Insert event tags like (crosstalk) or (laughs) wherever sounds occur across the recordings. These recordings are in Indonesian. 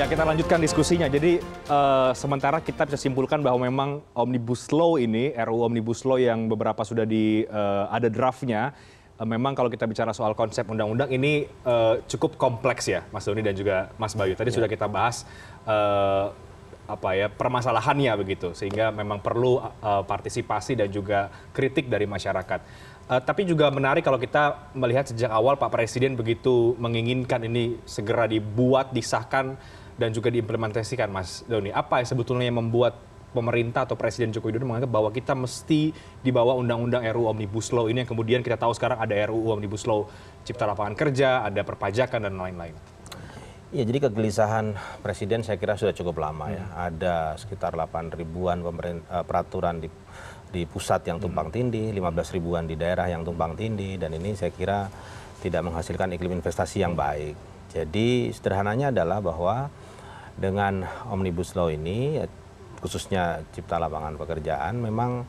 Ya kita lanjutkan diskusinya. Jadi uh, sementara kita bisa simpulkan bahwa memang omnibus law ini RU omnibus law yang beberapa sudah di uh, ada draftnya. Uh, memang kalau kita bicara soal konsep undang-undang ini uh, cukup kompleks ya, Mas Doni dan juga Mas Bayu. Tadi ya. sudah kita bahas uh, apa ya permasalahannya begitu, sehingga memang perlu uh, partisipasi dan juga kritik dari masyarakat. Uh, tapi juga menarik kalau kita melihat sejak awal Pak Presiden begitu menginginkan ini segera dibuat disahkan dan juga diimplementasikan Mas Doni. Apa yang sebetulnya yang membuat pemerintah atau Presiden Joko Widodo menganggap bahwa kita mesti dibawa undang-undang RUU Omnibus Law ini yang kemudian kita tahu sekarang ada RUU Omnibus Law Cipta Lapangan Kerja, ada perpajakan dan lain-lain. Ya, jadi kegelisahan Presiden saya kira sudah cukup lama ya. hmm. ya. Ada sekitar 8 ribuan eh, peraturan di, di pusat yang tumpang hmm. tindih, 15 ribuan di daerah yang tumpang tindih, dan ini saya kira tidak menghasilkan iklim investasi yang baik. Jadi sederhananya adalah bahwa dengan omnibus law ini khususnya cipta lapangan pekerjaan memang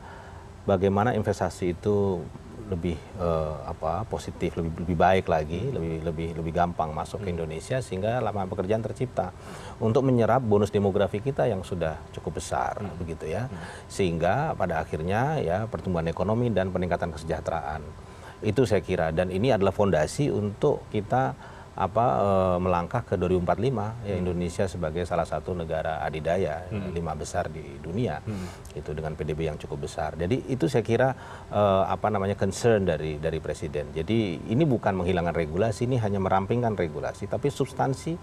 bagaimana investasi itu lebih eh, apa positif lebih lebih baik lagi lebih lebih lebih gampang masuk ke hmm. Indonesia sehingga lapangan pekerjaan tercipta untuk menyerap bonus demografi kita yang sudah cukup besar hmm. begitu ya hmm. sehingga pada akhirnya ya pertumbuhan ekonomi dan peningkatan kesejahteraan itu saya kira dan ini adalah fondasi untuk kita apa e, melangkah ke 2045 ya Indonesia sebagai salah satu negara adidaya hmm. lima besar di dunia hmm. itu dengan PDB yang cukup besar. Jadi itu saya kira e, apa namanya concern dari dari presiden. Jadi ini bukan menghilangkan regulasi, ini hanya merampingkan regulasi tapi substansi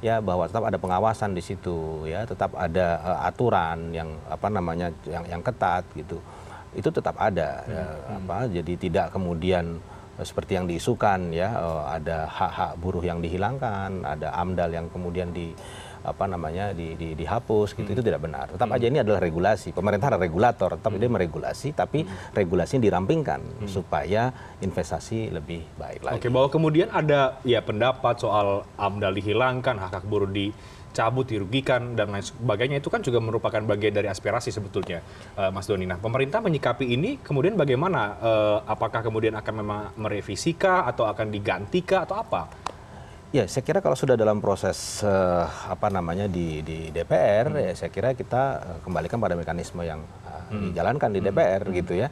ya bahwa tetap ada pengawasan di situ ya tetap ada e, aturan yang apa namanya yang yang ketat gitu itu tetap ada hmm. ya, hmm. apa jadi tidak kemudian Eh, seperti yang diisukan ya eh, ada hak-hak buruh yang dihilangkan, ada amdal yang kemudian di apa namanya di, di, dihapus gitu hmm. itu tidak benar. Tetap hmm. aja ini adalah regulasi. Pemerintah adalah regulator, tetap hmm. dia meregulasi tapi hmm. regulasinya dirampingkan hmm. supaya investasi lebih baik lagi. Oke, bahwa kemudian ada ya pendapat soal amdal dihilangkan, hak hak buruh di dicabut, dirugikan dan lain sebagainya itu kan juga merupakan bagian dari aspirasi sebetulnya, uh, Mas Doni. Nah, pemerintah menyikapi ini kemudian bagaimana? Uh, apakah kemudian akan memang kah atau akan digantikah atau apa? Ya, saya kira kalau sudah dalam proses uh, apa namanya di, di DPR, hmm. ya saya kira kita uh, kembalikan pada mekanisme yang uh, hmm. dijalankan di hmm. DPR hmm. gitu ya.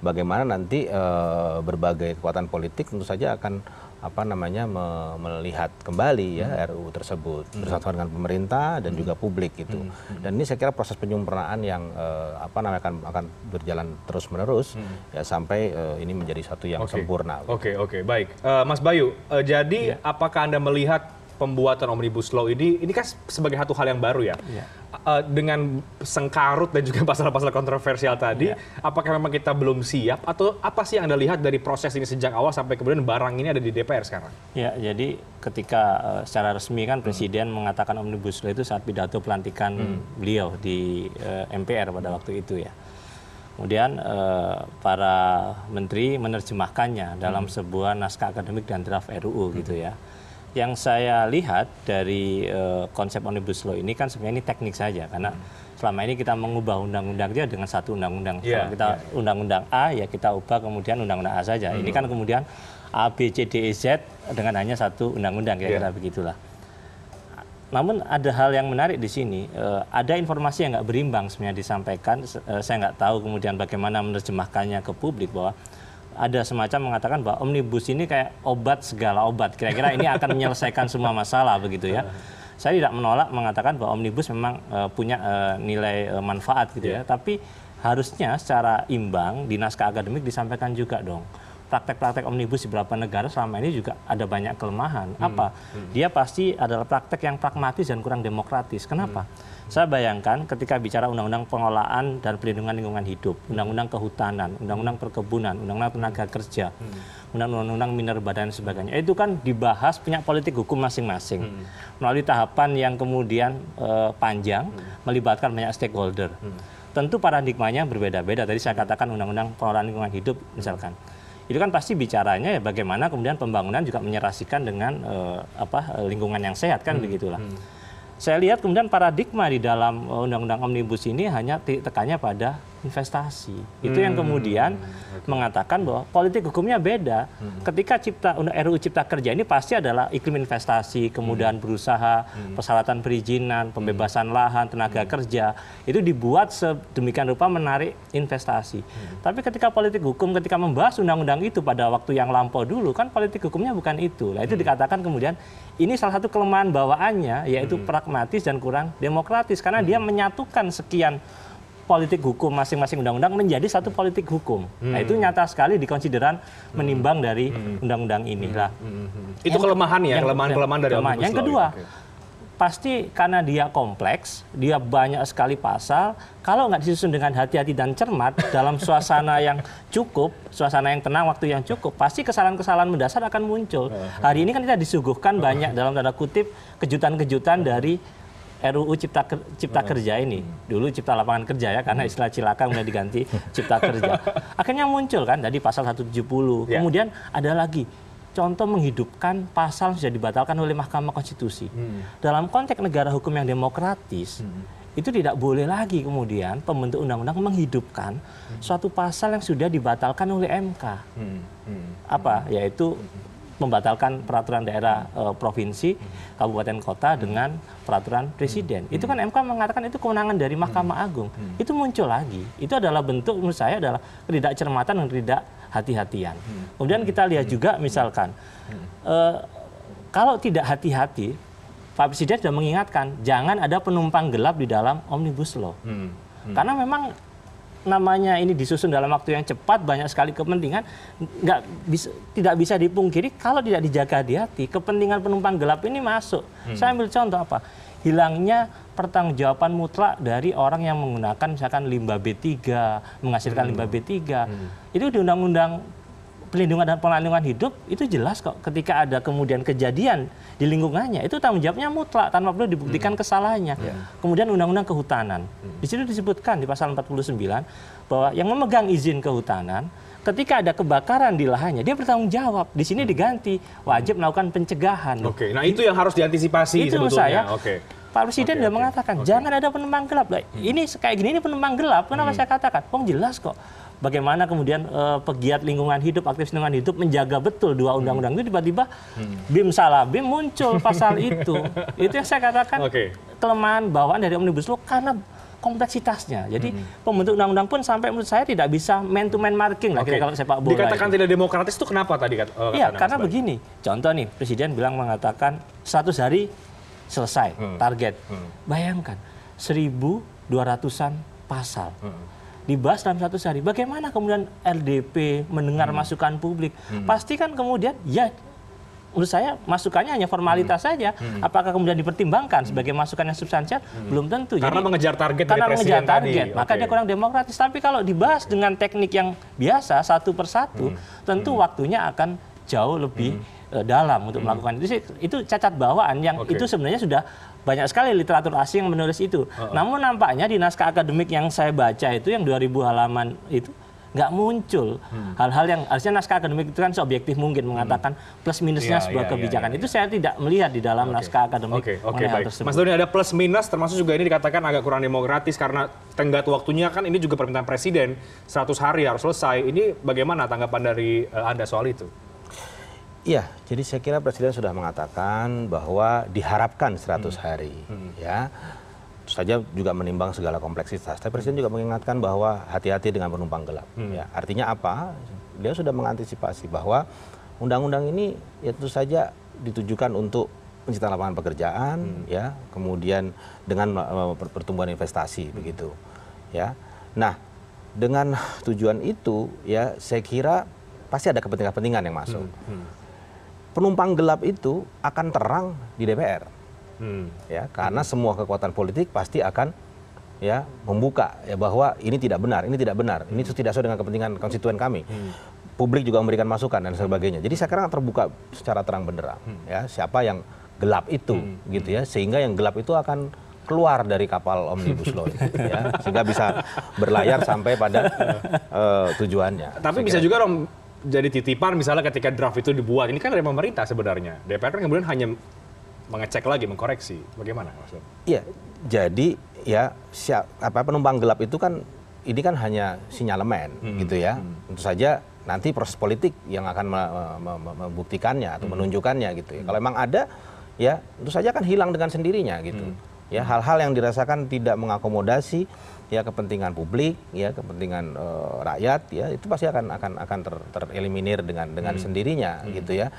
Bagaimana nanti uh, berbagai kekuatan politik tentu saja akan apa namanya me melihat kembali ya hmm. RUU tersebut hmm. bersama dengan pemerintah dan hmm. juga publik gitu. Hmm. Hmm. Dan ini saya kira proses penyempurnaan yang uh, apa namanya akan akan berjalan terus menerus hmm. ya sampai uh, ini menjadi satu yang okay. sempurna. Oke gitu. oke okay. baik uh, Mas Bayu uh, jadi yeah. apakah anda melihat pembuatan omnibus law ini ini kan sebagai satu hal yang baru ya. Yeah. Iya. Uh, dengan sengkarut dan juga (laughs) pasal-pasal kontroversial tadi, yeah. apakah memang kita belum siap atau apa sih yang Anda lihat dari proses ini sejak awal sampai kemudian barang ini ada di DPR sekarang? Ya, jadi ketika uh, secara resmi kan hmm. presiden hmm. mengatakan omnibus law itu saat pidato pelantikan hmm. beliau di uh, eh, MPR pada waktu itu ya. Kemudian eh, para menteri menerjemahkannya dalam hmm. sebuah naskah akademik dan draft RUU gitu hmm. gitu ya. Yang saya lihat dari uh, konsep omnibus law ini kan sebenarnya ini teknik saja karena selama ini kita mengubah undang-undang dia dengan satu undang-undang. Yeah, Kalau kita iya. undang-undang yeah. A ya kita ubah kemudian undang-undang A saja. Hmm. Ini kan kemudian A B C D E Z dengan hanya satu undang-undang kira-kira yeah. begitulah. Namun ada hal yang menarik di sini, uh, ada informasi yang nggak berimbang sebenarnya disampaikan. Uh, saya nggak tahu kemudian bagaimana menerjemahkannya ke publik bahwa ada semacam mengatakan bahwa omnibus ini kayak obat segala obat. Kira-kira ini akan menyelesaikan semua masalah begitu ya. Saya tidak menolak mengatakan bahwa omnibus memang uh, punya uh, nilai uh, manfaat gitu yeah. ya, iya. tapi harusnya secara imbang di naskah akademik disampaikan juga dong praktek-praktek omnibus di beberapa negara selama ini juga ada banyak kelemahan. Hmm. Apa? Hmm. Dia pasti adalah praktek yang pragmatis dan kurang demokratis. Kenapa? Hmm. Saya bayangkan ketika bicara undang-undang pengelolaan dan perlindungan lingkungan hidup, undang-undang kehutanan, undang-undang perkebunan, undang-undang tenaga kerja, hmm. undang-undang hmm. minerba dan sebagainya, itu kan dibahas punya politik hukum masing-masing hmm. melalui tahapan yang kemudian eh, panjang melibatkan banyak stakeholder. Hmm. Tentu paradigmanya berbeda-beda. Tadi saya katakan undang-undang pengelolaan lingkungan hidup misalkan. Hmm itu kan pasti bicaranya ya bagaimana kemudian pembangunan juga menyerasikan dengan uh, apa eh, lingkungan yang sehat kan hmm. begitulah. Hmm. Saya lihat kemudian paradigma di dalam eh, Undang-Undang Omnibus ini hanya tekannya pada investasi. Hmm. Itu yang hmm. kemudian okay. mengatakan bahwa politik hukumnya beda. Hmm. Ketika cipta RUU Cipta Kerja ini pasti adalah iklim investasi, kemudahan hmm. berusaha, hmm. persyaratan perizinan, hmm. pembebasan hmm. lahan, tenaga hmm. kerja. Itu dibuat sedemikian rupa menarik investasi. Hmm. Tapi ketika politik hukum ketika membahas undang-undang itu pada waktu yang lampau dulu kan politik hukumnya bukan itu. lah itu hmm. dikatakan kemudian ini salah satu kelemahan bawaannya yaitu hmm. pragmatis dan kurang demokratis karena hmm. dia menyatukan sekian politik hukum masing-masing undang-undang menjadi satu politik hukum. Nah, hmm. Nah, itu nyata sekali konsideran hmm. menimbang hmm. dari undang-undang ini Hmm. Hmm. Hmm. hmm. Itu kelemahan ya, kelemahan-kelemahan dari kelemahan. Yang kedua, pasti karena dia kompleks, dia banyak sekali pasal, kalau nggak disusun dengan hati-hati dan cermat dalam suasana yang cukup, suasana yang tenang, waktu yang cukup, pasti kesalahan-kesalahan mendasar akan muncul. Hari ini kan kita disuguhkan banyak dalam tanda kutip kejutan-kejutan dari RUU Cipta Cipta oh, Kerja ini. Hmm. Dulu Cipta Lapangan Kerja ya karena hmm. istilah cilaka mulai diganti Cipta Kerja. (laughs) Akhirnya muncul kan dari pasal 170. Ya. Kemudian ada lagi contoh menghidupkan pasal yang sudah dibatalkan oleh Mahkamah Konstitusi. Hmm. Dalam konteks negara hukum yang demokratis, hmm itu tidak boleh lagi kemudian pembentuk undang-undang menghidupkan hmm. suatu pasal yang sudah dibatalkan oleh MK. Hmm. Hmm. Apa? Hmm. Yaitu membatalkan peraturan daerah e, provinsi, kabupaten kota dengan peraturan presiden. Hmm. Itu kan MK mengatakan itu kewenangan dari Mahkamah hmm. Agung. Hmm. Itu muncul lagi. Itu adalah bentuk menurut saya adalah tidak cermatan dan tidak hati-hatian. Kemudian kita lihat juga misalkan e, kalau tidak hati-hati, Pak Presiden sudah mengingatkan jangan ada penumpang gelap di dalam omnibus law. Hmm. Hmm. Karena memang namanya ini disusun dalam waktu yang cepat banyak sekali kepentingan nggak bisa tidak bisa dipungkiri kalau tidak dijaga hati-hati kepentingan penumpang gelap ini masuk hmm. saya ambil contoh apa hilangnya pertanggungjawaban mutlak dari orang yang menggunakan misalkan limbah B3 menghasilkan hmm. limbah B3 hmm. itu di undang-undang pelindungan dan pola hidup itu jelas kok ketika ada kemudian kejadian di lingkungannya itu tanggung jawabnya mutlak tanpa perlu dibuktikan hmm. kesalahannya. Yeah. Kemudian undang-undang kehutanan. Hmm. Di situ disebutkan di pasal 49 bahwa yang memegang izin kehutanan ketika ada kebakaran di lahannya dia bertanggung jawab. Di sini hmm. diganti wajib melakukan pencegahan. Oke, okay. nah itu yang harus diantisipasi itu sebetulnya. Saya, okay. Pak Presiden sudah okay, mengatakan okay. jangan ada penumpang gelap. hmm. Ini kayak gini ini penumpang gelap. Kenapa hmm. saya katakan? Wong jelas kok bagaimana kemudian eh, pegiat lingkungan hidup, aktivis lingkungan hidup menjaga betul dua hmm. undang-undang itu tiba-tiba hmm. BIM salah BIM muncul pasal (laughs) itu. itu yang saya katakan okay. kelemahan bawaan dari Omnibus Law karena kompleksitasnya. Jadi hmm. pembentuk undang-undang pun sampai menurut saya tidak bisa man to man marking lah okay. kalau sepak bola. Dikatakan itu. tidak demokratis itu kenapa tadi kata? Eh, iya, karena sebaik. begini. Contoh nih, presiden bilang mengatakan 100 hari selesai hmm. target. Hmm. Bayangkan 1200-an pasal. Hmm dibahas dalam satu sehari. Bagaimana kemudian LDP mendengar hmm. masukan publik? Hmm. Pasti kan kemudian ya menurut saya masukannya hanya formalitas hmm. saja. Hmm. Apakah kemudian dipertimbangkan hmm. sebagai masukan yang substansial? Hmm. Belum tentu. Karena Jadi, mengejar target karena mengejar target, tadi. maka okay. kurang demokratis. Tapi kalau dibahas dengan teknik yang biasa satu persatu, hmm. tentu hmm. waktunya akan jauh lebih hmm Eh, dalam untuk hmm. melakukan itu itu cacat bawaan yang okay. itu sebenarnya sudah banyak sekali literatur asing yang menulis itu. Uh -uh. Namun nampaknya di naskah akademik yang saya baca itu yang 2000 halaman itu nggak muncul hmm. hal-hal hmm. yang harusnya naskah akademik itu kan seobjektif mungkin hmm. mengatakan plus minusnya yeah, sebuah yeah, iya, kebijakan yeah, yeah. itu iya. saya tidak melihat di dalam okay. naskah akademik Oke okay, baik. Okay, Mas Doni ada plus minus termasuk juga ini dikatakan agak kurang demokratis karena tenggat waktunya kan ini juga permintaan presiden 100 hari harus selesai ini bagaimana tanggapan dari uh, anda soal itu? Iya, jadi saya kira Presiden sudah mengatakan bahwa diharapkan 100 hmm. hari. Hmm. Ya, saja juga menimbang segala kompleksitas. Tapi Presiden juga mengingatkan bahwa hati-hati dengan penumpang gelap. Hmm. Ya, artinya apa? Dia sudah mengantisipasi bahwa undang-undang ini ya tentu saja ditujukan untuk menciptakan lapangan pekerjaan, hmm. ya, kemudian dengan eh, pertumbuhan investasi hmm. begitu, ya. Nah, dengan tujuan itu, ya, saya kira pasti ada kepentingan-kepentingan yang masuk. Hmm. Hmm penumpang gelap itu akan terang di DPR. Hmm. Ya, karena semua kekuatan politik pasti akan ya membuka ya bahwa ini tidak benar, ini tidak benar, ini hmm. tidak sesuai dengan kepentingan konstituen kami. Hmm. Publik juga memberikan masukan dan sebagainya. Jadi sekarang terbuka secara terang benderang hmm. ya siapa yang gelap itu hmm. gitu ya sehingga yang gelap itu akan keluar dari kapal omnibus law (laughs) ya sehingga bisa berlayar sampai pada uh, (laughs) tujuannya. Tapi bisa juga Rom jadi titipan misalnya ketika draft itu dibuat ini kan dari pemerintah sebenarnya DPR kan kemudian hanya mengecek lagi mengkoreksi bagaimana maksud? Iya jadi ya siap, apa penumpang gelap itu kan ini kan hanya sinyalemen hmm. gitu ya hmm. tentu saja nanti proses politik yang akan me me me membuktikannya atau hmm. menunjukkannya gitu ya hmm. kalau memang ada ya tentu saja akan hilang dengan sendirinya gitu. Hmm ya hal-hal yang dirasakan tidak mengakomodasi ya kepentingan publik ya kepentingan uh, rakyat ya itu pasti akan akan akan ter, tereliminir dengan dengan hmm. sendirinya hmm. gitu ya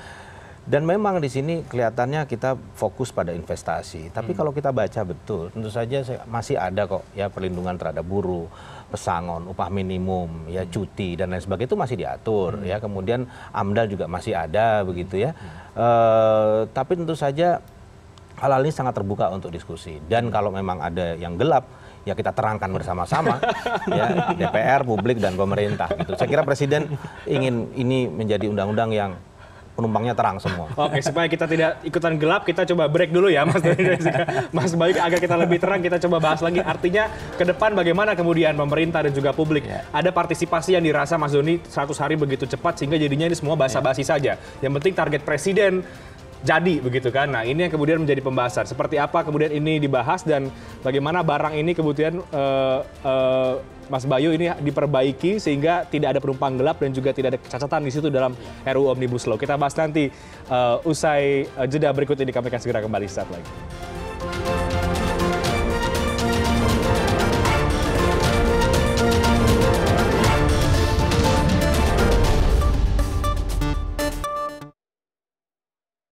dan memang di sini kelihatannya kita fokus pada investasi. Tapi hmm. kalau kita baca betul, tentu saja masih ada kok ya perlindungan terhadap buruh, pesangon, upah minimum, ya hmm. cuti dan lain sebagainya itu masih diatur hmm. ya. Kemudian AMDAL juga masih ada begitu ya. Hmm. E, tapi tentu saja hal hal ini sangat terbuka untuk diskusi dan kalau memang ada yang gelap ya kita terangkan bersama-sama (laughs) ya DPR, publik dan pemerintah gitu. Saya kira presiden ingin ini menjadi undang-undang yang penumpangnya terang semua. Oke, supaya kita tidak ikutan gelap, kita coba break dulu ya, Mas (laughs) Mas baik, agar kita lebih terang, kita coba bahas lagi. Artinya, ke depan bagaimana kemudian pemerintah dan juga publik yeah. ada partisipasi yang dirasa Mas Doni 100 hari begitu cepat, sehingga jadinya ini semua basa-basi yeah. saja. Yang penting target presiden jadi begitu kan. Nah, ini yang kemudian menjadi pembahasan. Seperti apa kemudian ini dibahas dan bagaimana barang ini kemudian uh, uh, Mas Bayu ini diperbaiki sehingga tidak ada penumpang gelap dan juga tidak ada kecacatan di situ dalam RUU Omnibus Law. Kita bahas nanti uh, usai jeda berikut ini kami akan segera kembali saat lagi.